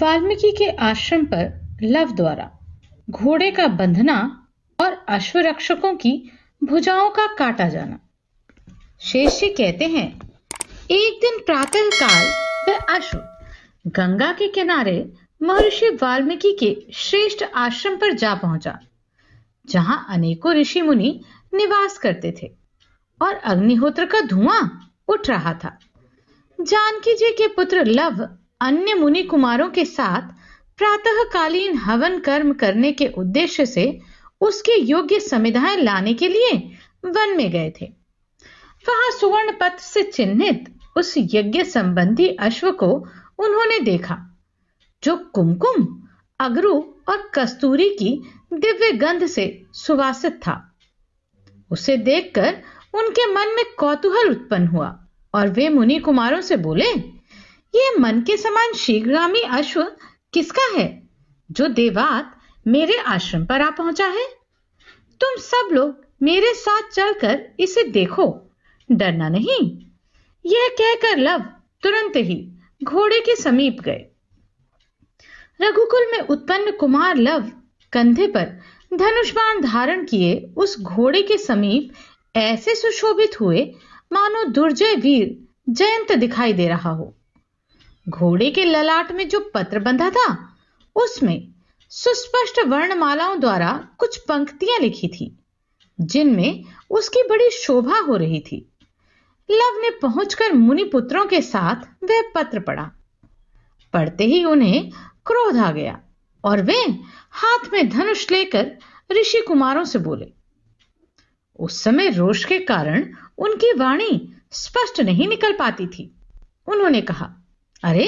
वाल्मीकि के आश्रम पर लव द्वारा घोड़े का बंधना और अश्वरक्षकों की भुजाओं का काटा जाना शेष जी कहते हैं एक दिन प्रातः काल वह अश्व गंगा के किनारे महर्षि वाल्मीकि के श्रेष्ठ आश्रम पर जा पहुंचा जहां अनेकों ऋषि मुनि निवास करते थे और अग्निहोत्र का धुआं उठ रहा था जानकी जी के पुत्र लव अन्य मुनि कुमारों के साथ प्रातःकालीन हवन कर्म करने के उद्देश्य से उसके योग्य समिधाएं लाने के लिए वन में गए थे वहां सुवर्ण पथ से चिन्हित उस यज्ञ संबंधी अश्व को उन्होंने देखा जो कुमकुम अगरू और कस्तूरी की दिव्य गंध से सुवासित था उसे देखकर उनके मन में कौतूहल उत्पन्न हुआ और वे मुनि कुमारों से बोले ये मन के समान शीघ्रामी अश्व किसका है जो देवात मेरे आश्रम पर आ पहुंचा है तुम सब लोग मेरे साथ चलकर इसे देखो डरना नहीं यह कहकर लव तुरंत ही घोड़े के समीप गए रघुकुल में उत्पन्न कुमार लव कंधे पर धनुष बाण धारण किए उस घोड़े के समीप ऐसे सुशोभित हुए मानो दुर्जय वीर जयंत दिखाई दे रहा हो घोड़े के ललाट में जो पत्र बंधा था उसमें सुस्पष्ट वर्णमालाओं द्वारा कुछ पंक्तियां लिखी थी जिनमें उसकी बड़ी शोभा हो रही थी लव ने पहुंचकर मुनिपुत्रों के साथ वह पत्र पढ़ा पढ़ते ही उन्हें क्रोध आ गया और वे हाथ में धनुष लेकर ऋषि कुमारों से बोले उस समय रोष के कारण उनकी वाणी स्पष्ट नहीं निकल पाती थी उन्होंने कहा अरे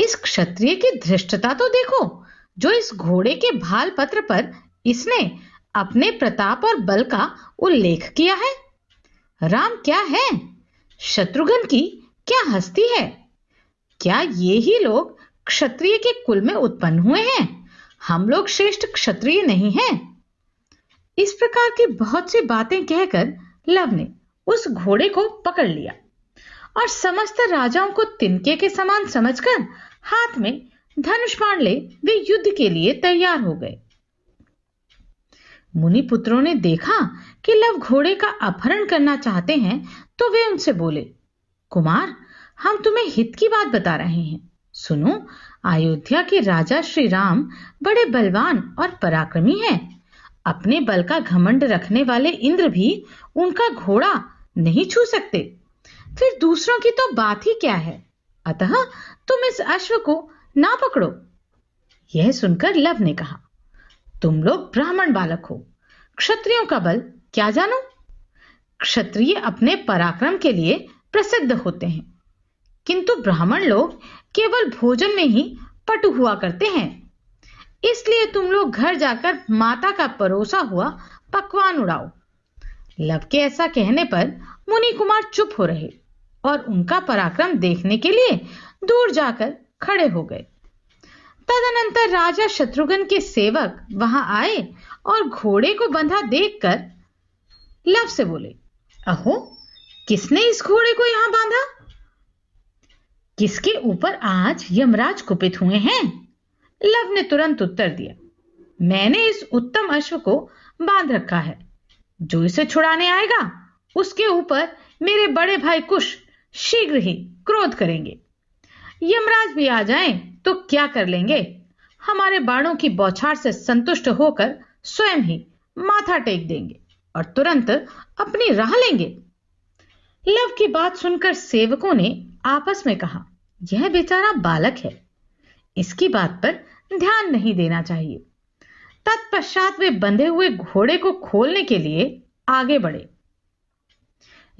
इस क्षत्रिय की धृष्टता तो देखो जो इस घोड़े के भाल पत्र पर इसने अपने प्रताप और बल का उल्लेख किया है राम क्या है शत्रुघ्न की क्या हस्ती है क्या ये ही लोग क्षत्रिय के कुल में उत्पन्न हुए हैं हम लोग श्रेष्ठ क्षत्रिय नहीं हैं इस प्रकार की बहुत सी बातें कहकर लव ने उस घोड़े को पकड़ लिया और समस्त राजाओं को तिनके के समान समझकर हाथ में धनुष बाण ले वे युद्ध के लिए तैयार हो गए मुनि पुत्रों ने देखा कि लव घोड़े का अपहरण करना चाहते हैं तो वे उनसे बोले कुमार हम तुम्हें हित की बात बता रहे हैं सुनो अयोध्या के राजा श्री राम बड़े बलवान और पराक्रमी हैं। अपने बल का घमंड रखने वाले इंद्र भी उनका घोड़ा नहीं छू सकते फिर दूसरों की तो बात ही क्या है अतः तुम इस अश्व को ना पकड़ो यह सुनकर लव ने कहा तुम लोग ब्राह्मण बालक हो क्षत्रियों का बल क्या जानो क्षत्रिय अपने पराक्रम के लिए प्रसिद्ध होते हैं किंतु ब्राह्मण लोग केवल भोजन में ही पटु हुआ करते हैं इसलिए तुम लोग घर जाकर माता का परोसा हुआ पकवान उड़ाओ लव के ऐसा कहने पर मुनि कुमार चुप हो रहे और उनका पराक्रम देखने के लिए दूर जाकर खड़े हो गए तदनंतर राजा शत्रुघ्न के सेवक वहां आए और घोड़े को बंधा देखकर लव से बोले अहो किसने इस घोड़े को यहां बांधा किसके ऊपर आज यमराज कुपित हुए हैं लव ने तुरंत उत्तर दिया मैंने इस उत्तम अश्व को बांध रखा है जो इसे छुड़ाने आएगा उसके ऊपर मेरे बड़े भाई कुश शीघ्र ही क्रोध करेंगे यमराज भी आ जाएं तो क्या कर लेंगे हमारे बाणों की बौछार से संतुष्ट होकर स्वयं ही माथा टेक देंगे और तुरंत अपनी राह लेंगे लव की बात सुनकर सेवकों ने आपस में कहा यह बेचारा बालक है इसकी बात पर ध्यान नहीं देना चाहिए तत्पश्चात वे बंधे हुए घोड़े को खोलने के लिए आगे बढ़े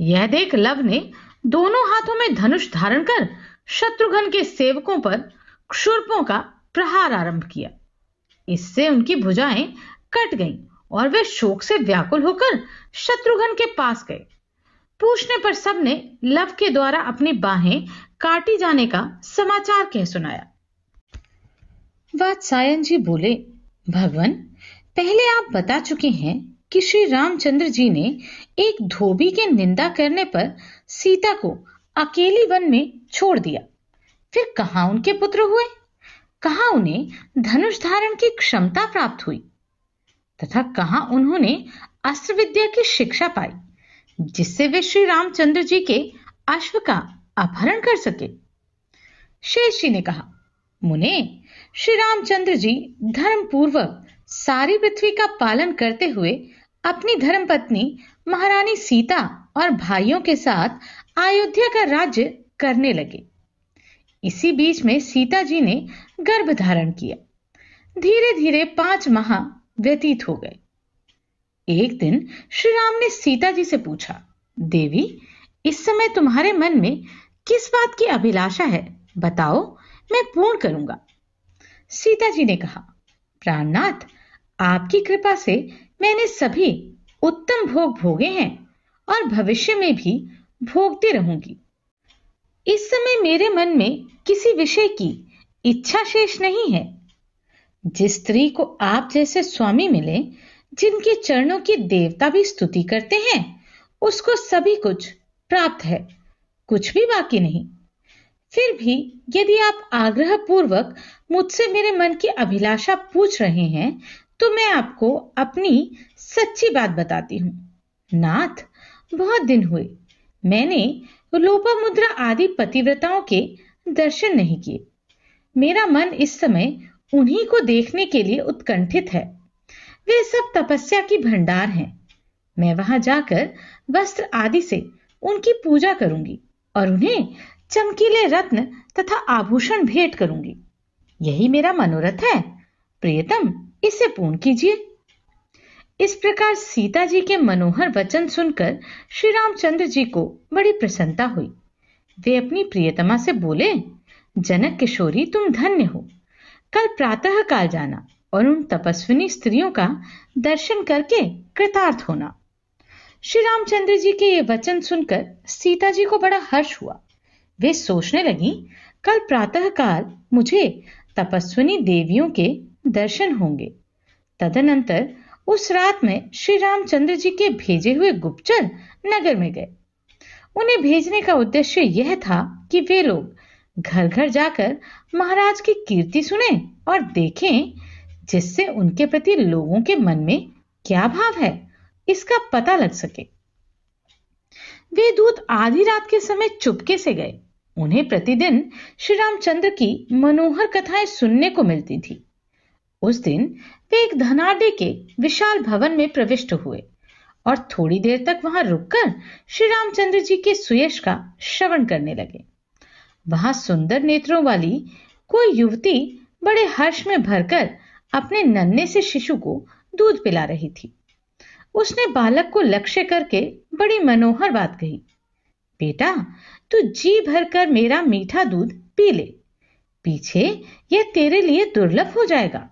यह देख लव ने दोनों हाथों में धनुष धारण कर शत्रुघ्न के सेवकों पर क्षुरपों का प्रहार आरंभ किया इससे उनकी भुजाएं कट गईं और वे शोक से व्याकुल होकर शत्रुघ्न के पास गए पूछने पर सबने लव के द्वारा अपनी बाहें काटी जाने का समाचार कह सुनाया वात्सायन जी बोले भगवान पहले आप बता चुके हैं कि श्री रामचंद्र जी ने एक धोबी के निंदा करने पर सीता को अकेली वन में छोड़ दिया फिर कहा उनके पुत्र हुए कहा उन्हें धनुष धारण की क्षमता प्राप्त हुई तथा कहा उन्होंने अस्त्र विद्या की शिक्षा पाई जिससे वे श्री रामचंद्र जी के अश्व का अपहरण कर सके शेष जी ने कहा मुने श्री रामचंद्र जी धर्म पूर्वक सारी पृथ्वी का पालन करते हुए अपनी धर्मपत्नी महारानी सीता और भाइयों के साथ अयोध्या का राज्य करने लगे इसी बीच में सीता जी ने गर्भ धारण किया धीरे धीरे पांच माह व्यतीत हो गए एक दिन श्री राम ने सीता जी से पूछा देवी इस समय तुम्हारे मन में किस बात की अभिलाषा है बताओ मैं पूर्ण करूंगा सीता जी ने कहा प्राणनाथ आपकी कृपा से मैंने सभी उत्तम भोग भोगे हैं और भविष्य में भी भोगती रहूंगी इस समय मेरे मन में किसी विषय की इच्छा शेष नहीं है जिस स्त्री को आप जैसे स्वामी मिले जिनके चरणों की देवता भी स्तुति करते हैं उसको सभी कुछ प्राप्त है कुछ भी बाकी नहीं फिर भी यदि आप आग्रह पूर्वक मुझसे मेरे मन की अभिलाषा पूछ रहे हैं तो मैं आपको अपनी सच्ची बात बताती हूं नाथ बहुत दिन हुए मैंने मुद्रा आदि पतिव्रताओं के दर्शन नहीं किए मेरा मन इस समय उन्हीं को देखने के लिए उत्कंठित है वे सब तपस्या की भंडार हैं मैं वहां जाकर वस्त्र आदि से उनकी पूजा करूंगी और उन्हें चमकीले रत्न तथा आभूषण भेंट करूंगी यही मेरा मनोरथ है प्रियतम इसे पूर्ण कीजिए इस प्रकार सीता जी के मनोहर वचन सुनकर श्री रामचंद्र जी को बड़ी प्रसन्नता हुई वे अपनी प्रियतमा से बोले जनक किशोरी तुम धन्य हो कल प्रातः काल जाना और उन तपस्विनी स्त्रियों का दर्शन करके कृतार्थ होना श्री रामचंद्र जी के ये वचन सुनकर सीता जी को बड़ा हर्ष हुआ वे सोचने लगी कल प्रातः काल मुझे तपस्विनी देवियों के दर्शन होंगे तदनंतर उस रात में श्री रामचंद्र जी के भेजे हुए गुप्तचर नगर में गए उन्हें भेजने का उद्देश्य यह था कि वे लोग घर घर जाकर महाराज की कीर्ति सुने और देखें जिससे उनके प्रति लोगों के मन में क्या भाव है इसका पता लग सके वे दूत आधी रात के समय चुपके से गए उन्हें प्रतिदिन श्री रामचंद्र की मनोहर कथाएं सुनने को मिलती थी उस दिन वे एक धनाढ्य के विशाल भवन में प्रविष्ट हुए और थोड़ी देर तक वहां रुककर श्री रामचंद्र जी के सुयश का श्रवण करने लगे वहां सुंदर नेत्रों वाली कोई युवती बड़े हर्ष में भरकर अपने नन्हे से शिशु को दूध पिला रही थी उसने बालक को लक्ष्य करके बड़ी मनोहर बात कही बेटा तू जी भरकर मेरा मीठा दूध पी ले पीछे यह तेरे लिए दुर्लभ हो जाएगा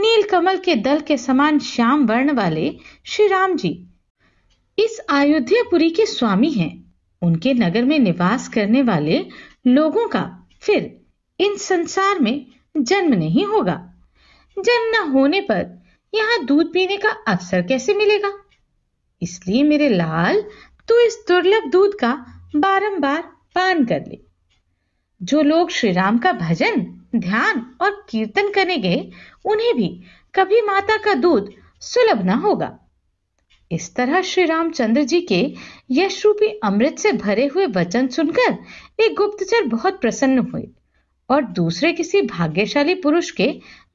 नील कमल के दल के समान श्याम वर्ण वाले श्री राम जी इस अयोध्यापुरी के स्वामी हैं उनके नगर में निवास करने वाले लोगों का फिर इन संसार में जन्म नहीं होगा जन्म न होने पर यहाँ दूध पीने का अवसर कैसे मिलेगा इसलिए मेरे लाल तू इस दुर्लभ दूध का बारंबार पान कर ले जो लोग श्री राम का भजन ध्यान और कीर्तन करने गए उन्हें भी कभी माता का दूध सुलभ न होगा इस तरह श्री रामचंद्र जी के यश रूपी अमृत से भरे हुए वचन सुनकर एक गुप्तचर बहुत प्रसन्न हुए और दूसरे किसी भाग्यशाली पुरुष के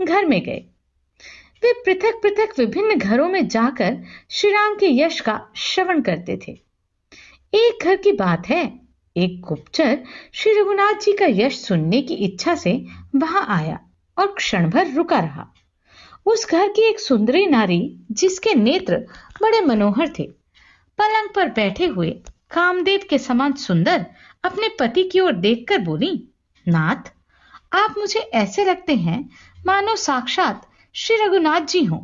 घर में गए वे पृथक पृथक विभिन्न घरों में जाकर श्री राम के यश का श्रवण करते थे एक घर की बात है एक गुप्तचर श्री रघुनाथ जी का यश सुनने की इच्छा से वहां आया और क्षण भर रुका रहा उस घर की एक सुंदरी नारी जिसके नेत्र बड़े मनोहर थे पलंग पर बैठे हुए कामदेव के समान सुंदर अपने पति की ओर देखकर बोली नाथ आप मुझे ऐसे लगते हैं मानो साक्षात श्री रघुनाथ जी हों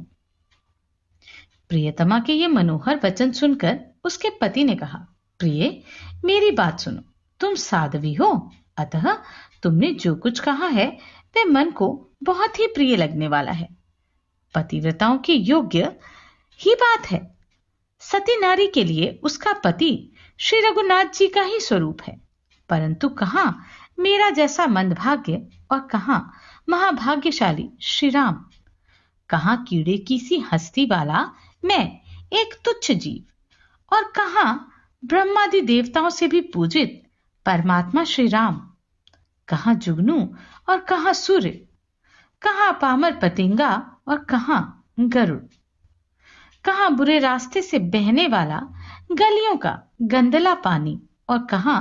प्रियतमा के ये मनोहर वचन सुनकर उसके पति ने कहा प्रिय मेरी बात सुनो तुम साधवी हो अतः तुमने जो कुछ कहा है अपने मन को बहुत ही प्रिय लगने वाला है पतिव्रताओं की योग्य ही बात है सती नारी के लिए उसका पति श्री रघुनाथ जी का ही स्वरूप है परंतु कहा मेरा जैसा मंदभाग्य और कहा महाभाग्यशाली श्री राम कहा कीड़े की सी हस्ती वाला मैं एक तुच्छ जीव और कहा ब्रह्मादि देवताओं से भी पूजित परमात्मा श्री राम कहा जुगनू और कहा सूर्य कहा पामर पतिंगा और कहा गरुड़ कहा बुरे रास्ते से बहने वाला गलियों का गंदला पानी और कहा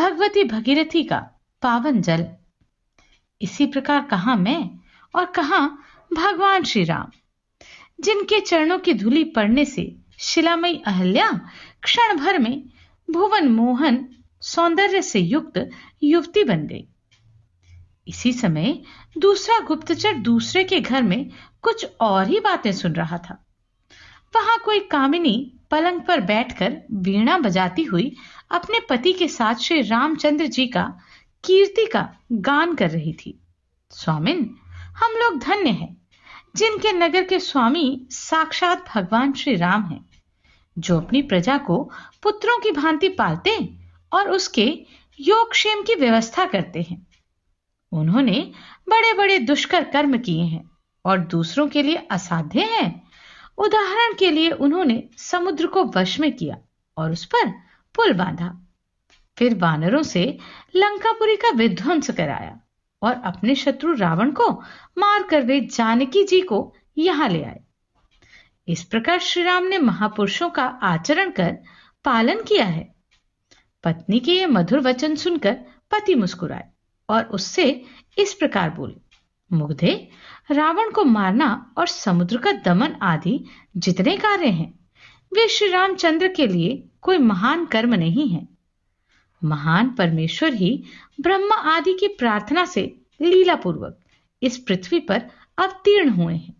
भगवती भगीरथी का पावन जल इसी प्रकार कहा मैं और कहा भगवान श्री राम जिनके चरणों की धूली पड़ने से शिलामयी अहल्या क्षण भर में भुवन मोहन सौंदर्य से युक्त युवती बन गई इसी समय दूसरा गुप्तचर दूसरे के घर में कुछ और ही बातें सुन रहा था वहां कोई कामिनी पलंग पर बैठकर वीणा बजाती हुई अपने पति के साथ श्री रामचंद्र जी का कीर्ति का गान कर रही थी स्वामिन हम लोग धन्य हैं जिनके नगर के स्वामी साक्षात भगवान श्री राम हैं जो अपनी प्रजा को पुत्रों की भांति पालते और उसके योगक्षेम की व्यवस्था करते हैं उन्होंने बड़े बड़े दुष्कर कर्म किए हैं और दूसरों के लिए असाध्य हैं उदाहरण के लिए उन्होंने समुद्र को वश में किया और उस पर पुल बांधा फिर वानरों से लंकापुरी का विध्वंस कराया और अपने शत्रु रावण को मारकर वे जानकी जी को यहां ले आए इस प्रकार श्री राम ने महापुरुषों का आचरण कर पालन किया है पत्नी के ये मधुर वचन सुनकर पति मुस्कुराए और उससे इस प्रकार बोली मुग्धे रावण को मारना और समुद्र का दमन आदि जितने कार्य हैं वे श्री रामचंद्र के लिए कोई महान कर्म नहीं है महान परमेश्वर ही ब्रह्मा आदि की प्रार्थना से लीला पूर्वक इस पृथ्वी पर अवतीर्ण हुए हैं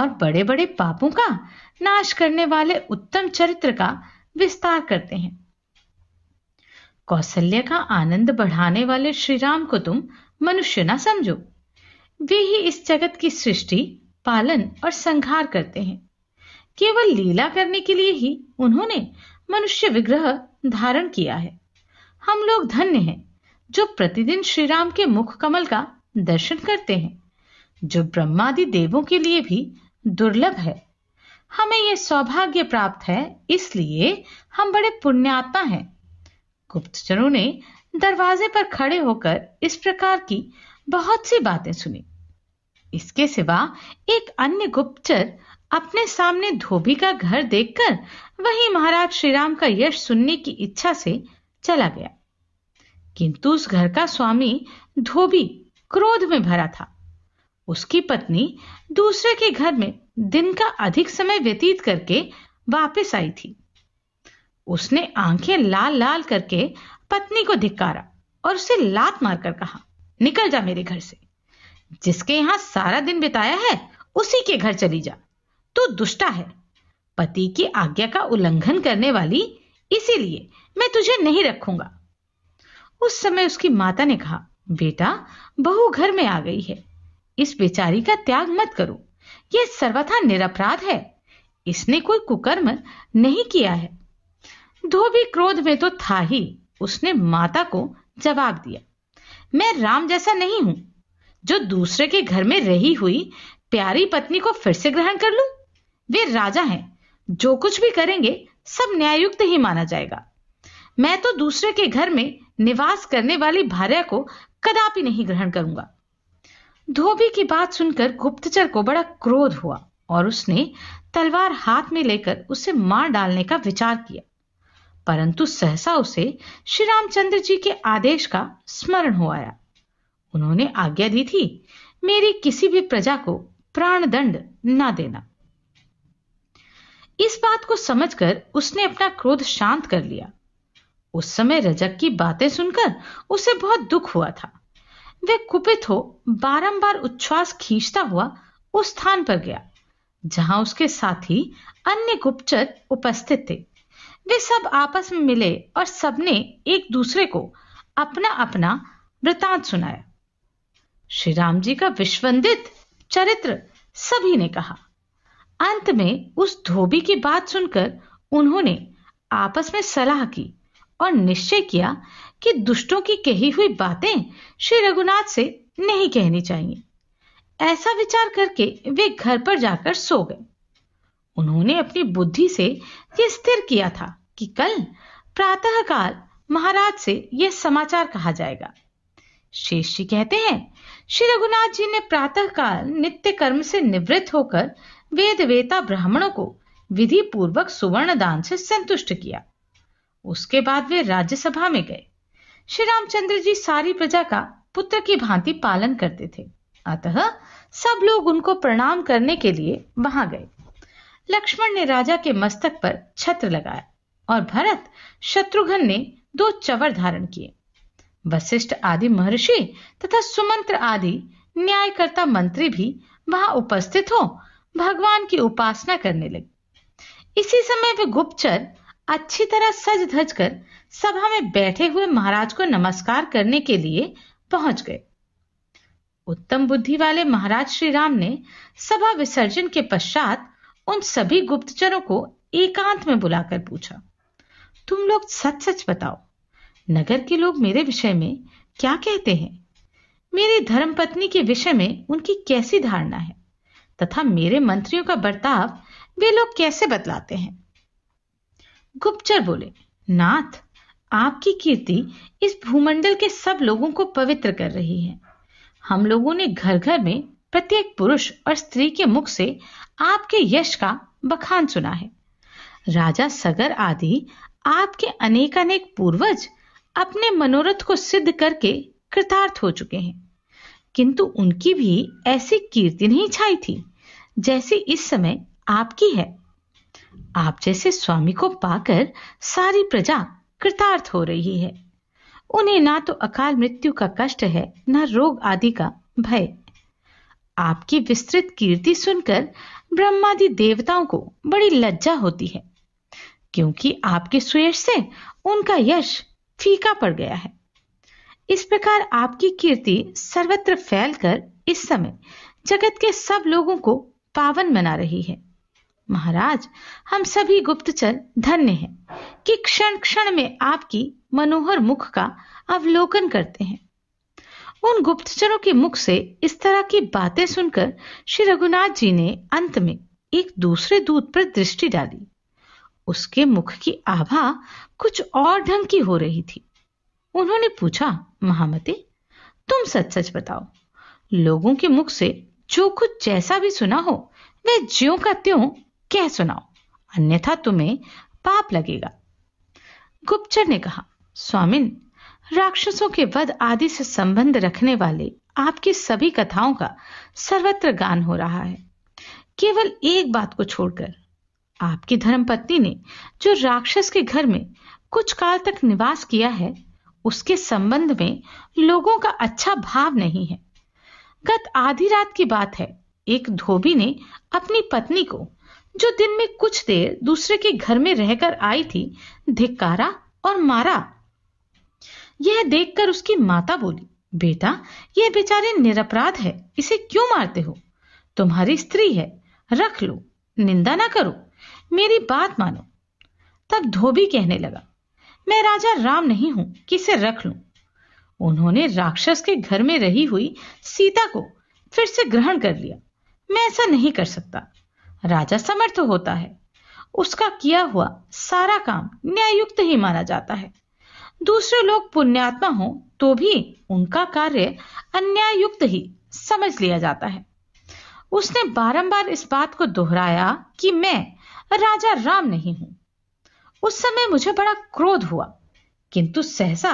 और बड़े बड़े पापों का नाश करने वाले उत्तम चरित्र का विस्तार करते हैं कौशल्य का आनंद बढ़ाने वाले श्री राम को तुम मनुष्य ना समझो वे ही इस जगत की सृष्टि पालन और संहार करते हैं केवल लीला करने के लिए ही उन्होंने मनुष्य विग्रह धारण किया है हम लोग धन्य हैं जो प्रतिदिन श्री राम के मुख कमल का दर्शन करते हैं जो ब्रह्मादि देवों के लिए भी दुर्लभ है हमें यह सौभाग्य प्राप्त है इसलिए हम बड़े पुण्यात्मा हैं गुप्तचरों ने दरवाजे पर खड़े होकर इस प्रकार की बहुत सी बातें सुनी इसके सिवा एक अन्य गुप्तचर अपने सामने धोबी का घर देखकर वही महाराज श्रीराम का यश सुनने की इच्छा से चला गया किंतु उस घर का स्वामी धोबी क्रोध में भरा था उसकी पत्नी दूसरे के घर में दिन का अधिक समय व्यतीत करके वापस आई थी उसने आंखें लाल लाल करके पत्नी को धिक्कारा और उसे लात मारकर कहा निकल जा मेरे घर से जिसके यहां सारा दिन बिताया है उसी के घर चली जा तू दुष्टा है पति की आज्ञा का उल्लंघन करने वाली इसीलिए मैं तुझे नहीं रखूंगा उस समय उसकी माता ने कहा बेटा बहू घर में आ गई है इस बेचारी का त्याग मत करो यह सर्वथा निरपराध है इसने कोई कुकर्म नहीं किया है धोबी क्रोध में तो था ही उसने माता को जवाब दिया मैं राम जैसा नहीं हूं जो दूसरे के घर में रही हुई प्यारी पत्नी को फिर से ग्रहण कर लू वे राजा हैं जो कुछ भी करेंगे सब न्यायुक्त ही माना जाएगा मैं तो दूसरे के घर में निवास करने वाली भार्या को कदापि नहीं ग्रहण करूंगा धोबी की बात सुनकर गुप्तचर को बड़ा क्रोध हुआ और उसने तलवार हाथ में लेकर उसे मार डालने का विचार किया परंतु सहसा उसे श्री रामचंद्र जी के आदेश का स्मरण हो आया उन्होंने आज्ञा दी थी मेरी किसी भी प्रजा को प्राण दंड ना देना इस बात को समझकर उसने अपना क्रोध शांत कर लिया उस समय रजक की बातें सुनकर उसे बहुत दुख हुआ था वह कुपित हो बारंबार उच्छ्वास खींचता हुआ उस स्थान पर गया जहां उसके साथी अन्य गुप्तचर उपस्थित थे वे सब आपस में मिले और सबने एक दूसरे को अपना अपना वृतांत सुनाया श्री राम जी का विश्वंदित चरित्र सभी ने कहा अंत में उस धोबी की बात सुनकर उन्होंने आपस में सलाह की और निश्चय किया कि दुष्टों की कही हुई बातें श्री रघुनाथ से नहीं कहनी चाहिए ऐसा विचार करके वे घर पर जाकर सो गए उन्होंने अपनी बुद्धि से यह स्थिर किया था कि कल प्रातःकाल महाराज से यह समाचार कहा जाएगा शेष जी कहते हैं श्री रघुनाथ जी ने प्रातःकाल नित्य कर्म से निवृत्त होकर वेद वेता ब्राह्मणों को विधि पूर्वक सुवर्ण दान से संतुष्ट किया उसके बाद वे राज्यसभा में गए श्री रामचंद्र जी सारी प्रजा का पुत्र की भांति पालन करते थे अतः सब लोग उनको प्रणाम करने के लिए वहां गए लक्ष्मण ने राजा के मस्तक पर छत्र लगाया और भरत शत्रुघ्न ने दो चवर धारण किए वशिष्ठ आदि महर्षि तथा सुमंत्र आदि न्यायकर्ता मंत्री भी वहां उपस्थित हो भगवान की उपासना करने लगे इसी समय वे गुप्तचर अच्छी तरह सज धज कर सभा में बैठे हुए महाराज को नमस्कार करने के लिए पहुंच गए उत्तम बुद्धि वाले महाराज श्री राम ने सभा विसर्जन के पश्चात उन सभी गुप्तचरों को एकांत में बुलाकर पूछा तुम लोग सच सच बताओ नगर के लोग मेरे विषय में क्या कहते हैं मेरे धर्मपत्नी के विषय में उनकी कैसी धारणा है तथा मेरे मंत्रियों का बर्ताव वे लोग कैसे बतलाते हैं गुप्तचर बोले नाथ आपकी कीर्ति इस भूमंडल के सब लोगों को पवित्र कर रही है हम लोगों ने घर घर में प्रत्येक पुरुष और स्त्री के मुख से आपके यश का बखान सुना है राजा सगर आदि आपके अनेकानेक पूर्वज अपने मनोरथ को सिद्ध करके कृतार्थ हो चुके हैं किंतु उनकी भी ऐसी कीर्ति नहीं छाई थी जैसी इस समय आपकी है आप जैसे स्वामी को पाकर सारी प्रजा कृतार्थ हो रही है उन्हें ना तो अकाल मृत्यु का कष्ट है ना रोग आदि का भय आपकी विस्तृत कीर्ति सुनकर ब्रह्मादि देवताओं को बड़ी लज्जा होती है क्योंकि आपके सुयश से उनका यश फीका पड़ गया है इस प्रकार आपकी कीर्ति सर्वत्र फैलकर इस समय जगत के सब लोगों को पावन बना रही है महाराज हम सभी गुप्तचर धन्य हैं कि क्षण क्षण में आपकी मनोहर मुख का अवलोकन करते हैं उन गुप्तचरों के मुख से इस तरह की बातें सुनकर श्री रघुनाथ जी ने अंत में एक दूसरे दूत पर दृष्टि डाली उसके मुख की आभा कुछ और ढंग की हो रही थी उन्होंने पूछा महामती तुम सच सच बताओ लोगों के मुख से जो कुछ जैसा भी सुना हो वह ज्यो का त्यों कह सुनाओ अन्यथा तुम्हें पाप लगेगा गुप्तचर ने कहा स्वामिन राक्षसों के वध आदि से संबंध रखने वाले आपकी सभी कथाओं का सर्वत्र गान हो रहा है केवल एक बात को छोड़कर आपकी धर्मपत्नी ने जो राक्षस के घर में कुछ काल तक निवास किया है उसके संबंध में लोगों का अच्छा भाव नहीं है गत आधी रात की बात है एक धोबी ने अपनी पत्नी को जो दिन में कुछ देर दूसरे के घर में रहकर आई थी धिक्कारा और मारा यह देखकर उसकी माता बोली बेटा यह बेचारे निरपराध है इसे क्यों मारते हो तुम्हारी स्त्री है रख लो निंदा ना करो मेरी बात मानो तब धोबी कहने लगा मैं राजा राम नहीं हूं किसे रख लू उन्होंने राक्षस के घर में रही हुई सीता को फिर से ग्रहण कर लिया मैं ऐसा नहीं कर सकता राजा समर्थ होता है उसका किया हुआ सारा काम न्यायुक्त ही माना जाता है दूसरे लोग पुण्यात्मा हो तो भी उनका कार्य अन्यायुक्त ही समझ लिया जाता है उसने बारंबार इस बात को दोहराया कि मैं राजा राम नहीं हूं उस समय मुझे बड़ा क्रोध हुआ किंतु सहसा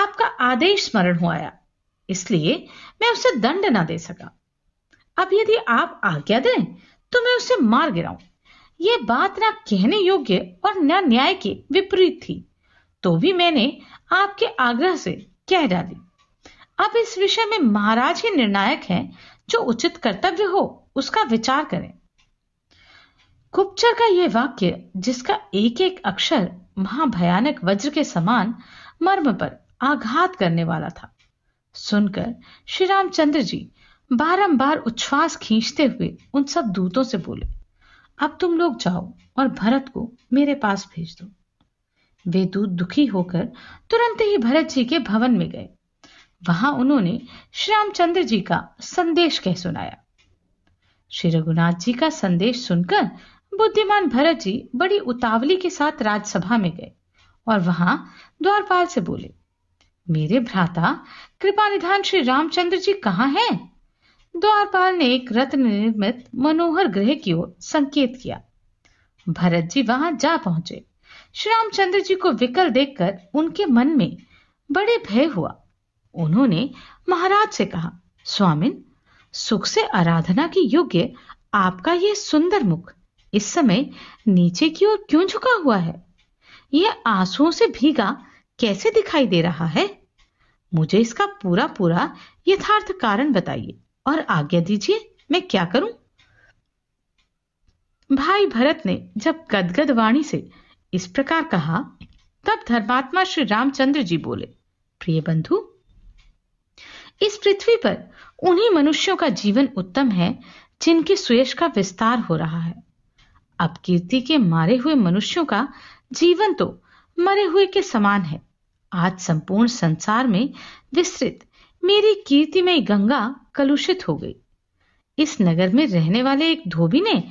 आपका आदेश स्मरण हो आया इसलिए मैं उसे दंड ना दे सका अब यदि आप आज्ञा दें तो मैं उसे मार गिराऊं यह बात ना कहने योग्य और न्याय के विपरीत थी तो भी मैंने आपके आग्रह से कह डाली अब इस विषय में महाराज ही निर्णायक हैं जो उचित कर्तव्य हो उसका विचार करें कुपचर का यह वाक्य जिसका एक एक अक्षर महाभयानक वज्र के समान मर्म पर आघात करने वाला था सुनकर श्री रामचंद्र जी बारंबार उच्छ्वास खींचते हुए उन सब दूतों से बोले अब तुम लोग जाओ और भरत को मेरे पास भेज दो वे दूत दुखी होकर तुरंत ही भरत जी के भवन में गए वहां उन्होंने श्री रामचंद्र जी का संदेश कह सुनाया श्री रघुनाथ जी का संदेश सुनकर बुद्धिमान भरत जी बड़ी उतावली के साथ राजसभा में गए और वहां द्वारपाल से बोले मेरे भ्राता कृपा निधान श्री रामचंद्र जी कहाँ हैं? द्वारपाल ने एक रत्न निर्मित मनोहर ग्रह की ओर संकेत किया भरत जी वहां जा पहुंचे श्री रामचंद्र जी को विकल देखकर उनके मन में बड़े भय हुआ उन्होंने महाराज से कहा स्वामिन सुख से आराधना की योग्य आपका यह सुंदर मुख इस समय नीचे की ओर क्यों झुका हुआ है यह आंसुओं से भीगा कैसे दिखाई दे रहा है मुझे इसका पूरा पूरा यथार्थ कारण बताइए और आज्ञा दीजिए मैं क्या करूं भाई भरत ने जब गदगद वाणी से इस प्रकार कहा तब धर्मात्मा श्री रामचंद्र जी बोले प्रिय बंधु इस पृथ्वी पर उन्हीं मनुष्यों का जीवन उत्तम है जिनके सुयश का विस्तार हो रहा है अब कीर्ति के मारे हुए मनुष्यों का जीवन तो मरे हुए के समान है आज संपूर्ण संसार में विस्तृत मेरी कीर्ति में गंगा कलुषित हो गई इस नगर में रहने वाले एक धोबी ने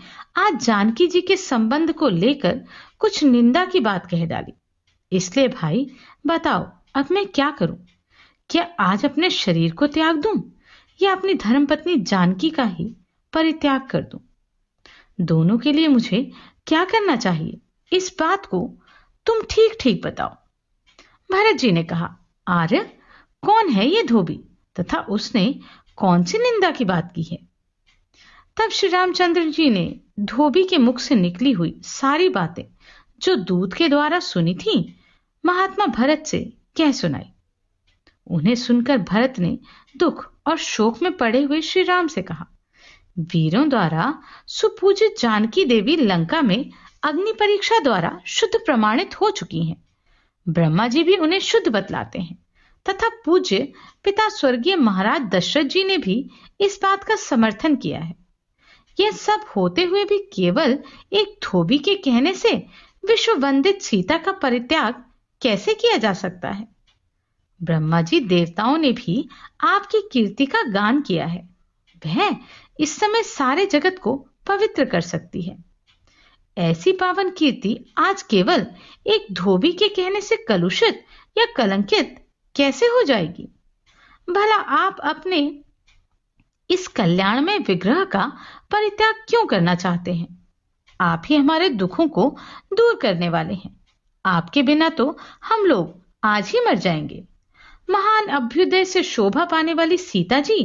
आज जानकी जी के संबंध को लेकर कुछ निंदा की बात कह डाली इसलिए भाई बताओ अब मैं क्या करूं क्या आज अपने शरीर को त्याग दूं या अपनी धर्मपत्नी जानकी का ही परित्याग कर दूं दोनों के लिए मुझे क्या करना चाहिए इस बात को तुम ठीक ठीक बताओ भरत जी ने कहा आर्य कौन है ये धोबी तथा उसने कौन सी निंदा की बात की है तब श्री रामचंद्र जी ने धोबी के मुख से निकली हुई सारी बातें जो दूत के द्वारा सुनी थी महात्मा भरत से कह सुनाई उन्हें सुनकर भरत ने दुख और शोक में पड़े हुए श्री राम से कहा वीरों द्वारा सुपूजित जानकी देवी लंका में अग्नि परीक्षा द्वारा शुद्ध प्रमाणित हो चुकी हैं ब्रह्मा जी भी उन्हें शुद्ध बतलाते हैं तथा पूज्य पिता स्वर्गीय महाराज दशरथ जी ने भी इस बात का समर्थन किया है यह सब होते हुए भी केवल एक धोबी के कहने से विश्व वंदित सीता का परित्याग कैसे किया जा सकता है ब्रह्मा जी देवताओं ने भी आपकी कीर्ति का गान किया है वह इस समय सारे जगत को पवित्र कर सकती है ऐसी पावन कीर्ति आज केवल एक धोबी के कहने से कलुषित या कलंकित कैसे हो जाएगी भला आप अपने इस कल्याण में विग्रह का परित्याग क्यों करना चाहते हैं आप ही हमारे दुखों को दूर करने वाले हैं आपके बिना तो हम लोग आज ही मर जाएंगे महान अभ्युदय से शोभा पाने वाली सीता जी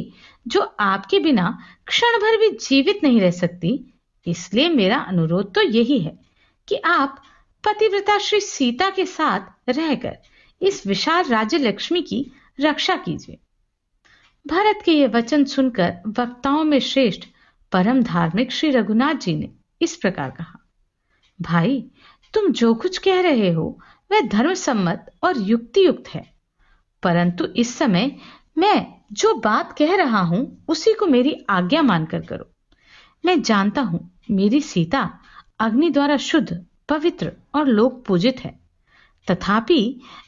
जो आपके बिना क्षण भर भी जीवित नहीं रह सकती इसलिए मेरा अनुरोध तो यही है कि आप पतिव्रता श्री सीता के साथ रहकर इस विशाल राज्य लक्ष्मी की रक्षा कीजिए भरत के ये वचन सुनकर वक्ताओं में श्रेष्ठ परम धार्मिक श्री रघुनाथ जी ने इस प्रकार कहा भाई तुम जो कुछ कह रहे हो वह धर्म सम्मत और युक्ति युक्त है परंतु इस समय मैं जो बात कह रहा हूं उसी को मेरी आज्ञा मानकर करो मैं जानता हूं मेरी सीता अग्नि द्वारा शुद्ध पवित्र और लोक पूजित है तथापि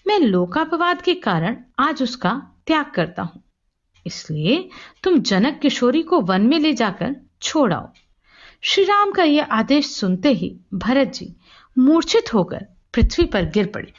मैं लोकापवाद के कारण आज उसका त्याग करता हूं इसलिए तुम जनक किशोरी को वन में ले जाकर छोड़ आओ श्री राम का यह आदेश सुनते ही भरत जी मूर्छित होकर पृथ्वी पर गिर पड़े